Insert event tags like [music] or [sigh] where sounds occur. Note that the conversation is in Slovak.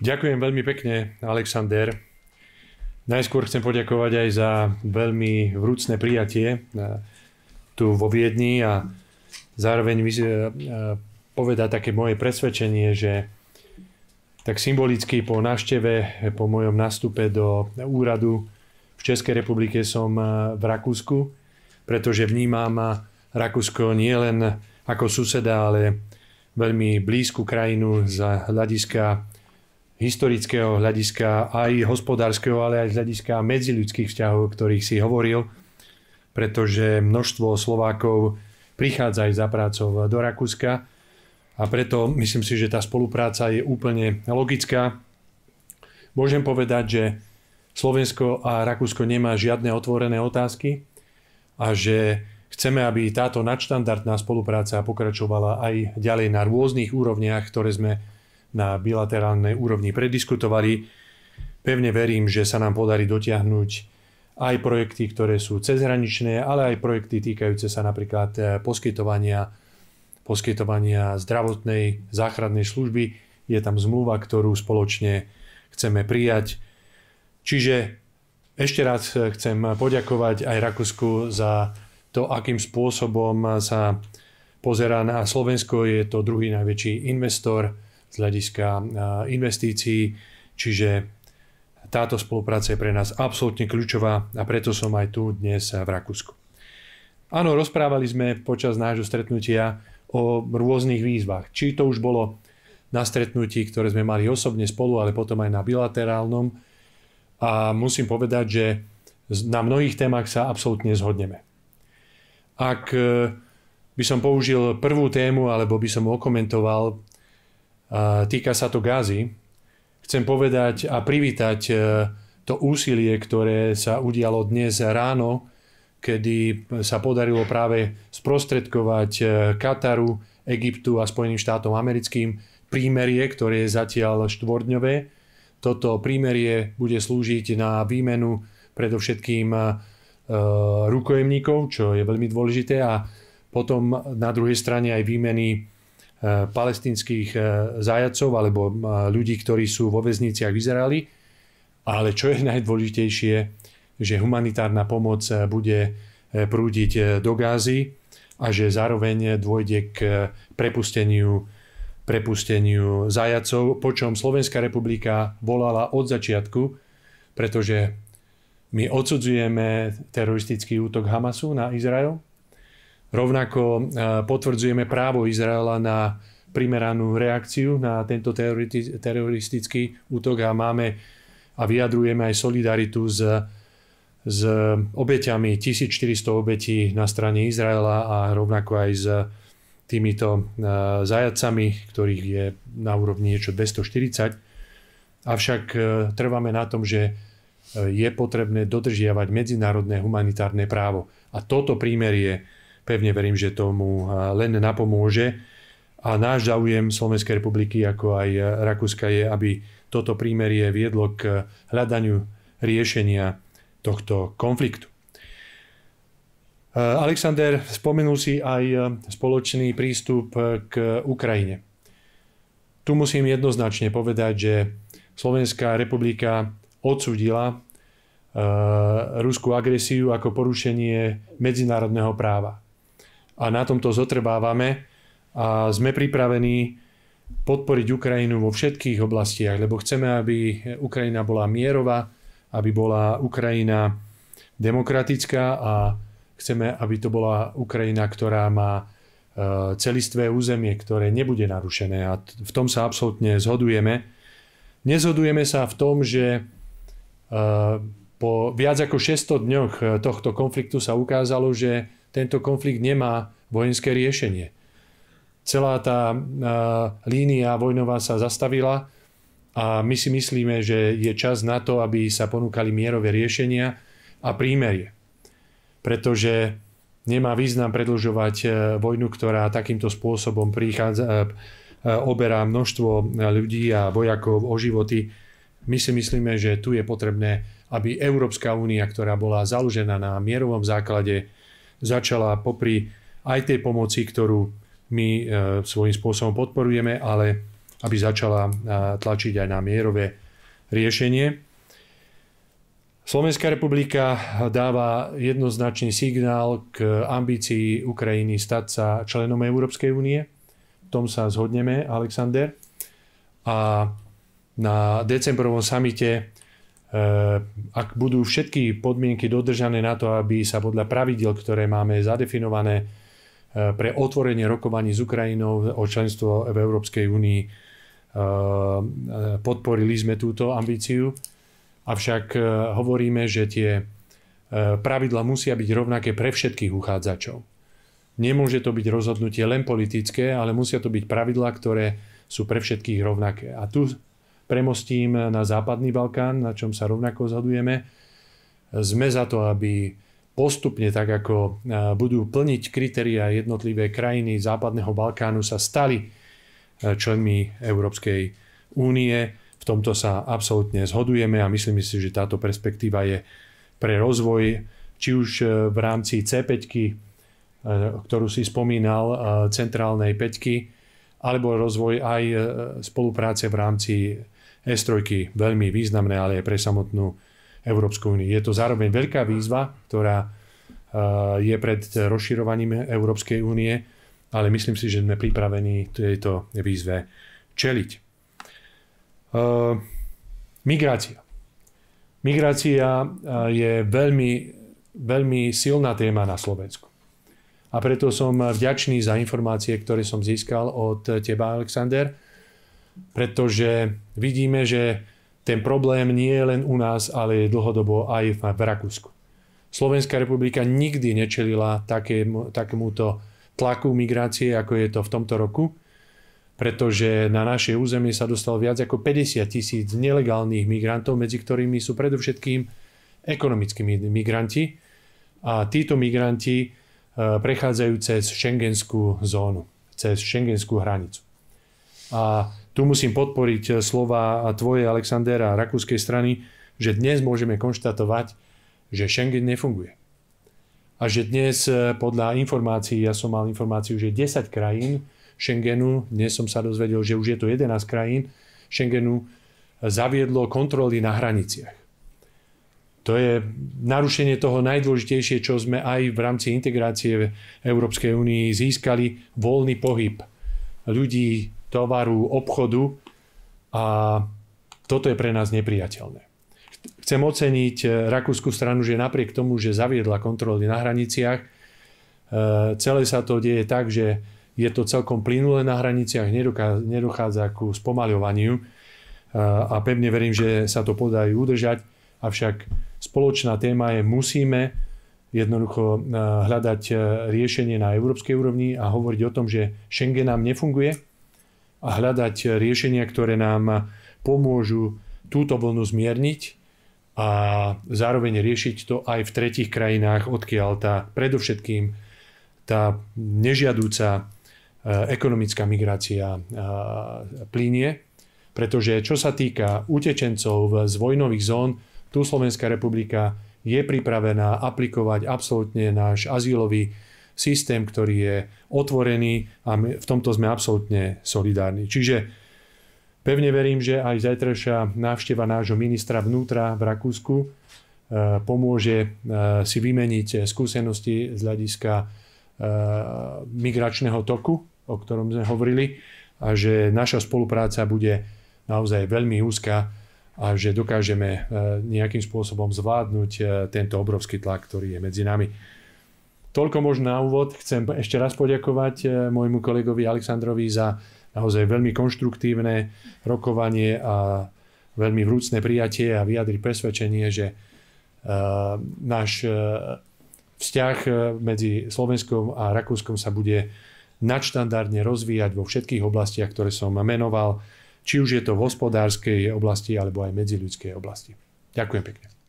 Ďakujem veľmi pekne, Alexander. Najskôr chcem poďakovať aj za veľmi vrúcne prijatie eh, tu vo Viedni a zároveň eh, eh, povedať také moje presvedčenie, že tak symbolicky po návšteve, po mojom nástupe do úradu v Českej republike som v Rakúsku, pretože vnímam Rakúsko nie len ako suseda, ale veľmi blízku krajinu z hľadiska historického hľadiska, aj hospodárskeho, ale aj z hľadiska medziľudských vzťahov, o ktorých si hovoril, pretože množstvo Slovákov prichádza aj za prácou do Rakúska a preto myslím si, že tá spolupráca je úplne logická. Môžem povedať, že Slovensko a Rakúsko nemá žiadne otvorené otázky a že chceme, aby táto nadštandardná spolupráca pokračovala aj ďalej na rôznych úrovniach, ktoré sme na bilaterálnej úrovni prediskutovali. Pevne verím, že sa nám podarí dotiahnuť aj projekty, ktoré sú cezhraničné, ale aj projekty týkajúce sa napríklad eh, poskytovania, poskytovania zdravotnej záchrannej služby. Je tam zmluva, ktorú spoločne chceme prijať. Čiže ešte raz chcem poďakovať aj Rakúsku za to, akým spôsobom sa pozerá na Slovensko. Je to druhý najväčší investor z hľadiska e, investícií, čiže táto spolupráca je pre nás absolútne kľúčová a preto som aj tu dnes v Rakúsku. Áno, rozprávali sme počas nášho stretnutia o rôznych výzvach. Či to už bolo na stretnutí, ktoré sme mali osobne spolu, ale potom aj na bilaterálnom. A musím povedať, že na mnohých témach sa absolútne zhodneme. Ak e, by som použil prvú tému, alebo by som okomentoval týka sa to Gázy. Chcem povedať a privítať e, to úsilie, ktoré sa udialo dnes ráno, kedy sa podarilo práve sprostredkovať e, Kataru, Egyptu a Spojeným štátom americkým prímerie, ktoré je zatiaľ štvordňové. Toto prímerie bude slúžiť na výmenu predovšetkým e, rukojemníkov, čo je veľmi dôležité a potom na druhej strane aj výmeny Eh, palestínskych eh, zajacov alebo eh, ľudí, ktorí sú vo väzniciach v Izraeli. Ale čo je [laughs] najdôležitejšie, že humanitárna pomoc bude prúdiť do Gázy a že zároveň dôjde k prepusteniu, prepusteniu zajacov, po čom Slovenská republika volala od začiatku, pretože my odsudzujeme teroristický útok Hamasu na Izrael, Rovnako e, potvrdzujeme právo Izraela na primeranú reakciu na tento teroristický útok a máme a vyjadrujeme aj solidaritu s, s obeťami, 1400 obetí na strane Izraela a rovnako aj s týmito e, zajacami, ktorých je na úrovni niečo 240. Avšak e, trváme na tom, že je potrebné dodržiavať medzinárodné humanitárne právo. A toto prímerie je Pevne verím, že tomu len napomôže. A náš záujem Slovenskej republiky, ako aj Rakúska, je, aby toto prímerie viedlo k hľadaniu riešenia tohto konfliktu. Alexander spomenul si aj spoločný prístup k Ukrajine. Tu musím jednoznačne povedať, že Slovenská republika odsudila ruskú agresiu ako porušenie medzinárodného práva a na tomto zotrbávame a sme pripravení podporiť Ukrajinu vo všetkých oblastiach, lebo chceme, aby Ukrajina bola mierová, aby bola Ukrajina demokratická a chceme, aby to bola Ukrajina, ktorá má e, celistvé územie, ktoré nebude narušené a v tom sa absolútne zhodujeme. Nezhodujeme sa v tom, že e, po viac ako 600 dňoch tohto konfliktu sa ukázalo, že tento konflikt nemá vojenské riešenie. Celá tá línia vojnová sa zastavila a my si myslíme, že je čas na to, aby sa ponúkali mierové riešenia a prímerie. Pretože nemá význam predlžovať e, vojnu, ktorá takýmto spôsobom prichádza, e, e, oberá množstvo ľudí a vojakov o životy. My si myslíme, že tu je potrebné, aby Európska únia, ktorá bola založená na mierovom základe, začala popri aj tej pomoci, ktorú my e, svojím spôsobom podporujeme, ale aby začala e, tlačiť aj na mierové riešenie. Slovenská republika dáva jednoznačný signál k ambícii Ukrajiny stať sa členom Európskej únie. V tom sa zhodneme, Alexander. A na decembrovom samite Eh, ak budú všetky podmienky dodržané na to, aby sa podľa pravidel, ktoré máme zadefinované eh, pre otvorenie rokovaní s Ukrajinou o členstvo v Európskej únii, eh, podporili sme túto ambíciu. Avšak hovoríme, že tie pravidla musia byť rovnaké pre všetkých uchádzačov. Nemôže to byť rozhodnutie len politické, ale musia to byť pravidlá, ktoré sú pre všetkých rovnaké. A tu premostím na západný Balkán, na čom sa rovnako zhodujeme. Sme za to, aby postupne, tak ako e, budú plniť kritéria jednotlivé krajiny západného Balkánu, sa stali e, členmi Európskej únie. V tomto sa absolútne zhodujeme a myslím si, že táto perspektíva je pre rozvoj či už e, v rámci C5, ktorú si spomínal, centrálnej peťky, alebo rozvoj aj spolupráce v rámci s3 veľmi významné, ale aj pre samotnú Európsku úniu. Je to zároveň veľká výzva, ktorá e, je pred rozširovaním Európskej únie, ale myslím si, že sme pripravení tejto výzve čeliť. E, migrácia. Migrácia e, je veľmi, veľmi silná téma na Slovensku. A preto som vďačný za informácie, ktoré som získal od teba, Alexander pretože vidíme, že ten problém nie je len u nás, ale je dlhodobo aj v Rakúsku. Slovenská republika nikdy nečelila takému, takémuto tlaku migrácie, ako je to v tomto roku, pretože na naše územie sa dostalo viac ako 50 tisíc nelegálnych migrantov, medzi ktorými sú predovšetkým ekonomickí migranti. A títo migranti e, prechádzajú cez šengenskú zónu, cez šengenskú hranicu. A tu musím podporiť eh, slova tvoje Alexandera rakúskej strany, že dnes môžeme konštatovať, že Schengen nefunguje. A že dnes eh, podľa informácií, ja som mal informáciu, že 10 krajín Schengenu, dnes som sa dozvedel, že už je to 11 krajín Schengenu, eh, zaviedlo kontroly na hraniciach. To je narušenie toho najdôležitejšie, čo sme aj v rámci integrácie v Európskej únii získali, voľný pohyb ľudí, tovaru, obchodu a toto je pre nás nepriateľné. Chcem oceniť e, rakúsku stranu, že napriek tomu, že zaviedla kontroly na hraniciach, e, celé sa to deje tak, že je to celkom plynulé na hraniciach, nedochádza ku spomaľovaniu e, a pevne verím, že sa to podajú udržať, avšak spoločná téma je, musíme jednoducho hľadať riešenie na európskej úrovni a hovoriť o tom, že Schengen nám nefunguje, a hľadať riešenia, ktoré nám pomôžu túto vlnu zmierniť a zároveň riešiť to aj v tretich krajinách, odkiaľ tá predovšetkým tá nežiadúca e, ekonomická migrácia e, plínie. pretože čo sa týka utečencov z vojnových zón, tu Slovenská republika je pripravená aplikovať absolútne náš azylový systém, ktorý je otvorený a my, v tomto sme absolútne solidárni. Čiže pevne verím, že aj zajtrajšia návšteva nášho ministra vnútra v Rakúsku e, pomôže e, si vymeniť skúsenosti z hľadiska e, migračného toku, o ktorom sme hovorili, a že naša spolupráca bude naozaj veľmi úzka a že dokážeme nejakým spôsobom zvládnuť tento obrovský tlak, ktorý je medzi nami. Toľko možno na úvod. Chcem ešte raz poďakovať eh, môjmu kolegovi Aleksandrovi za naozaj veľmi konštruktívne rokovanie a veľmi vrúcne prijatie a vyjadri presvedčenie, že eh, náš eh, vzťah medzi Slovenskom a Rakúskom sa bude nadštandardne rozvíjať vo všetkých oblastiach, ktoré som menoval, či už je to v hospodárskej oblasti alebo aj medziľudskej oblasti. Ďakujem pekne.